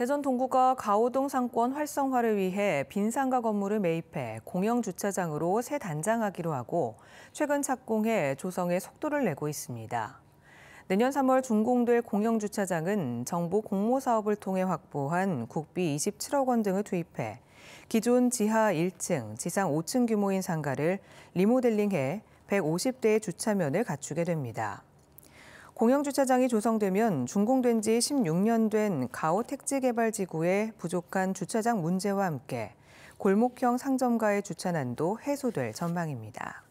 대전 동구가 가오동 상권 활성화를 위해 빈 상가 건물을 매입해 공영 주차장으로 새 단장하기로 하고 최근 착공해 조성에 속도를 내고 있습니다. 내년 3월 준공될 공영 주차장은 정부 공모 사업을 통해 확보한 국비 27억 원 등을 투입해 기존 지하 1층, 지상 5층 규모인 상가를 리모델링해 150대의 주차면을 갖추게 됩니다. 공영주차장이 조성되면 준공된 지 16년 된 가오 택지개발지구의 부족한 주차장 문제와 함께 골목형 상점가의 주차난도 해소될 전망입니다.